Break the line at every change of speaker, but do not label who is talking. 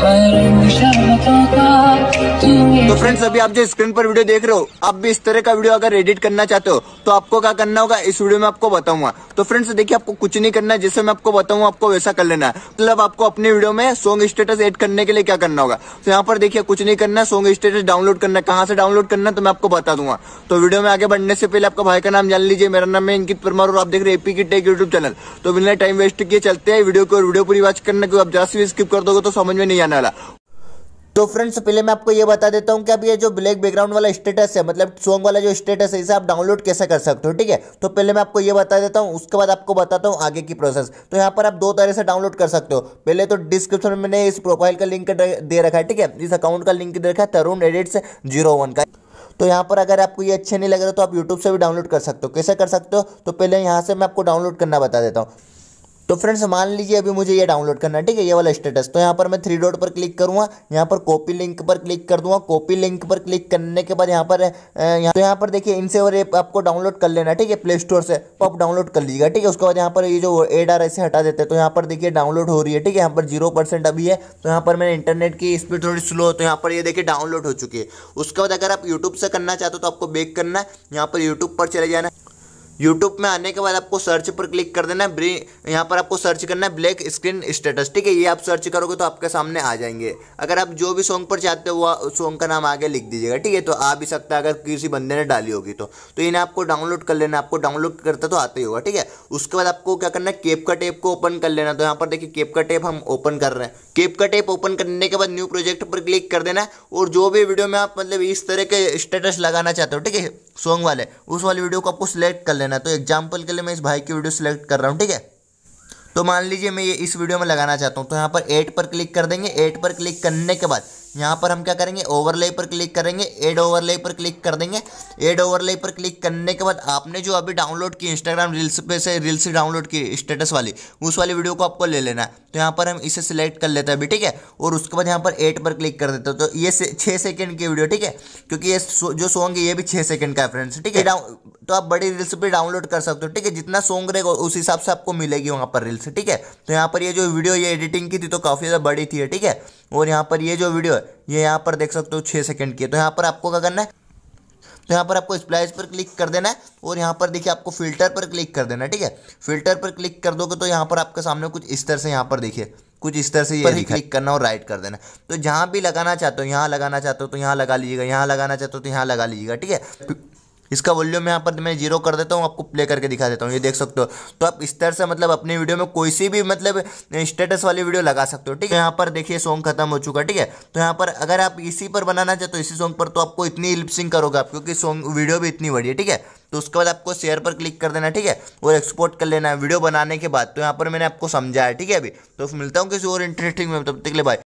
But तो friends अभी आप जो स्क्रीन पर वीडियो देख रहे हो आप भी इस तरह का वीडियो अगर एडिट करना चाहते हो तो आपको क्या करना होगा इस वीडियो में आपको बताऊंगा तो फ्रेंड्स देखिए आपको कुछ नहीं करना है जैसे मैं आपको बताऊंगा आपको वैसा कर लेना है मतलब आपको अपने वीडियो में सॉन्ग स्टेटस एड करने के लिए क्या करना होगा तो यहाँ पर देखिए कुछ नहीं करना है सॉन्ग स्टेटस डाउनलोड करना है कहाँ से डाउनलोड करना है तो मैं आपको बता दूंगा तो वीडियो में आगे बढ़ने से पहले आपका भाई का नाम जान लीजिए मेरा नाम है अंकित परमार और आप देख रहे हैं एपी की टेक यूट्यूब चैनल तो बिना टाइम वेस्ट किए चलते हैं वीडियो को वीडियो पूरी वॉच करने को आप जैसे भी स्किप कर दोगे तो समझ में नहीं आने वाला तो फ्रेंड्स पहले मैं आपको ये बता देता हूँ कि अब ये जो ब्लैक बैकग्राउंड वाला स्टेटस है मतलब सॉन्ग वाला जो स्टेटस है इसे आप डाउनलोड कैसे कर सकते हो ठीक है तो पहले मैं आपको ये बता देता हूँ उसके बाद आपको बताता हूँ आगे की प्रोसेस तो यहाँ पर आप दो तरह से डाउनलोड कर सकते हो पहले तो डिस्क्रिप्शन में मैंने इस प्रोफाइल का लिंक दे रखा है ठीक है इस अकाउंट का लिंक दे रखा है तरुण एडिट्स जीरो वन का तो यहाँ पर अगर आपको ये अच्छे नहीं लग रहा तो आप यूट्यूब से भी डाउनलोड कर सकते हो कैसे कर सकते हो तो पहले यहाँ से मैं आपको डाउनलोड करना बता देता हूँ तो फ्रेंड्स मान लीजिए अभी मुझे ये डाउनलोड करना है ठीक है ये वाला स्टेटस तो यहाँ पर मैं थ्री डॉट पर क्लिक करूँगा यहाँ पर कॉपी लिंक पर क्लिक कर दूँगा कॉपी लिंक पर क्लिक करने के बाद यहाँ पर यहाँ तो यहाँ पर देखिए इनसे और ऐप आपको डाउनलोड कर लेना ठीक है प्ले स्टोर से तो आप डाउनलोड कर लीजिएगा ठीक है उसके बाद यहाँ पर ये जो एड आर ऐसे हटा देते हैं तो यहाँ पर देखिए डाउनलोड हो रही है ठीक है यहाँ पर जीरो परसेंट अभी है तो यहाँ पर मैंने इंटरनेट की स्पीड थोड़ी स्लो तो यहाँ पर ये देखिए डाउनलोड हो चुकी है उसके बाद अगर आप यूट्यूब से करना चाहते हो तो आपको बेक करना है यहाँ पर यूट्यूब पर चले जाना है यूट्यूब में आने के बाद आपको सर्च पर क्लिक कर देना है यहाँ पर आपको सर्च करना है ब्लैक स्क्रीन स्टेटस ठीक है ये आप सर्च करोगे तो आपके सामने आ जाएंगे अगर आप जो भी सॉन्ग पर चाहते हो वो सॉन्ग का नाम आगे लिख दीजिएगा ठीक है तो आ भी सकता है अगर किसी बंदे ने डाली होगी तो तो इन्हें आपको डाउनलोड कर लेना आपको डाउनलोड करता तो आता ही होगा ठीक है उसके बाद आपको क्या करना है केप का टेप को ओपन कर लेना तो यहाँ पर देखिए केप का टेप हम ओपन कर रहे हैं केप का टेप ओपन करने के बाद न्यू प्रोजेक्ट पर क्लिक कर देना है और जो भी वीडियो में आप मतलब इस तरह के स्टेटस लगाना चाहते हो ठीक है सॉन्ग वाले उस वाले वीडियो को आपको सिलेक्ट कर लेना देना तो एग्जाम्पल के लिए मैं इस भाई की वीडियो सेलेक्ट कर रहा हूँ ठीक है तो मान लीजिए मैं ये इस वीडियो में लगाना चाहता हूँ तो यहाँ पर एट पर क्लिक कर देंगे एट पर क्लिक करने के बाद यहाँ पर हम क्या करेंगे ओवरले पर क्लिक करेंगे एड ओवरले पर क्लिक कर देंगे एड ओवरले पर क्लिक करने के बाद आपने जो अभी डाउनलोड की इंस्टाग्राम रील्स पे से रील्स डाउनलोड की स्टेटस वाली उस वाली वीडियो को आपको ले लेना है तो यहाँ पर हम इसे सिलेक्ट कर लेते हैं अभी ठीक है और उसके बाद यहाँ पर एट पर क्लिक कर देते हैं तो ये छः सेकेंड की वीडियो ठीक है क्योंकि ये जो सॉन्ग है ये भी छः सेकेंड का है फ्रेंड्स ठीक है तो आप बड़ी रील्स भी डाउनलोड कर सकते हो ठीक है जितना सॉन्ग रहेगा उस हिसाब से आपको मिलेगी वहाँ पर रील्स ठीक है तो यहाँ पर ये जो वीडियो ये एडिटिंग की थी तो काफ़ी ज़्यादा बड़ी थी ठीक है और यहाँ पर ये जो वीडियो है ये यहाँ पर देख सकते हो छः सेकेंड की है तो यहाँ पर आपको क्या करना है तो यहाँ पर आपको स्प्लाइस पर क्लिक कर देना है और यहाँ पर देखिए आपको फिल्टर पर क्लिक कर देना है ठीक है फिल्टर पर क्लिक कर दोगे तो यहाँ पर आपके सामने कुछ इस तरह से यहाँ पर देखिए कुछ इस तरह से ये क्लिक करना और राइट कर देना तो जहाँ भी लगाना चाहते हो यहाँ लगाना चाहते हो तो यहाँ लगा लीजिएगा यहाँ लगाना चाहते हो तो यहाँ लगा लीजिएगा ठीक है इसका वॉल्यूम यहाँ पर मैं जीरो कर देता हूँ आपको प्ले करके दिखा देता हूँ ये देख सकते हो तो आप इस तरह से मतलब अपने वीडियो में कोई सी भी मतलब स्टेटस वाली वीडियो लगा सकते हो ठीक है यहाँ पर देखिए सॉन्ग खत्म हो चुका ठीक है तो यहाँ पर अगर आप इसी पर बनाना चाहते हो तो इसी सॉन्ग पर तो आपको इतनी लिपसिंग करोगे आप क्योंकि सॉन्ग वीडियो भी इतनी बड़ी है ठीक है तो उसके बाद आपको शेयर पर क्लिक कर देना ठीक है और एक्सपोर्ट कर लेना है वीडियो बनाने के बाद तो यहाँ पर मैंने आपको समझाया ठीक है अभी तो मिलता हूँ किसी और इंटरेस्टिंग में तब तक ले बाय